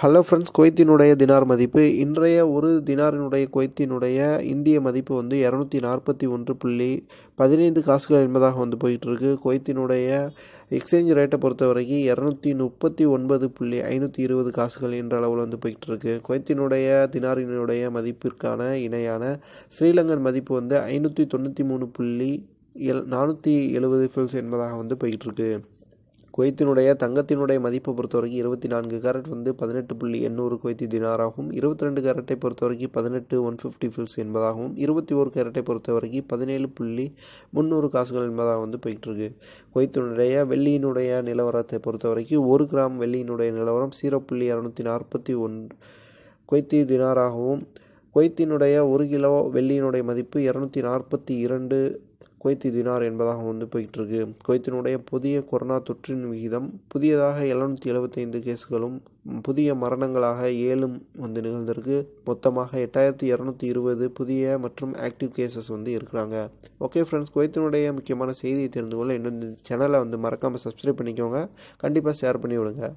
hello friends குவைத்தினுடைய dinar மதிப்பு இன்றைய ஒரு தினாரினுடைய குவைத்தினுடைய இந்திய மதிப்பு வந்து இரநூத்தி நாற்பத்தி ஒன்று புள்ளி பதினைந்து காசுகள் என்பதாக வந்து போயிட்டுருக்கு குவைத்தினுடைய எக்ஸ்சேஞ்ச் ரேட்டை பொறுத்த வரைக்கும் இரநூத்தி முப்பத்தி ஒன்பது புள்ளி ஐநூற்றி இருபது காசுகள் என்ற அளவில் வந்து போய்கிட்டுருக்கு குவைத்தினுடைய தினாரினுடைய மதிப்பிற்கான இணையான ஸ்ரீலங்கன் மதிப்பு வந்து ஐநூற்றி தொண்ணூற்றி மூணு புள்ளி எல் நானூற்றி எழுபது ஃபில்ஸ் என்பதாக வந்து போய்கிட்டுருக்கு குவைத்தினுடைய தங்கத்தினுடைய மதிப்பை பொறுத்த வரைக்கும் இருபத்தி நான்கு கேரட் வந்து பதினெட்டு புள்ளி எண்ணூறு குவைத்தி தினாராகவும் இருபத்தி ரெண்டு கேரட்டை பொறுத்த வரைக்கும் பதினெட்டு ஒன் ஃபிஃப்டி ஃபில்ஸ் என்பதாகவும் இருபத்தி ஒரு கேரட்டை பொறுத்த வரைக்கும் பதினேழு புள்ளி முந்நூறு காசுகள் என்பதாக வந்து போயிட்டுருக்கு குவைத்தினுடைய வெள்ளியினுடைய நிலவரத்தை பொறுத்த வரைக்கும் ஒரு கிராம் வெள்ளியினுடைய நிலவரம் சீரோ புள்ளி இரநூத்தி நாற்பத்தி ஒன்று குவைத்தி தினாராகவும் குவைத்தினுடைய ஒரு கிலோ வெள்ளியினுடைய மதிப்பு இரநூத்தி நாற்பத்தி இரண்டு குவைத்து தினார் என்பதாக வந்து போயிட்டுருக்கு குவைத்தினுடைய புதிய கொரோனா தொற்றின் விகிதம் புதியதாக எழுநூற்றி எழுபத்தைந்து கேஸுகளும் புதிய மரணங்களாக ஏழும் வந்து நிகழ்ந்திருக்கு மொத்தமாக எட்டாயிரத்தி இரநூத்தி இருபது புதிய மற்றும் ஆக்டிவ் கேசஸ் வந்து இருக்கிறாங்க ஓகே ஃப்ரெண்ட்ஸ் குவைத்தினுடைய முக்கியமான செய்தியை தெரிந்து கொள்ள இன்னும் சேனலை வந்து மறக்காமல் சப்ஸ்கிரைப் பண்ணிக்கோங்க கண்டிப்பாக ஷேர் பண்ணி விடுங்க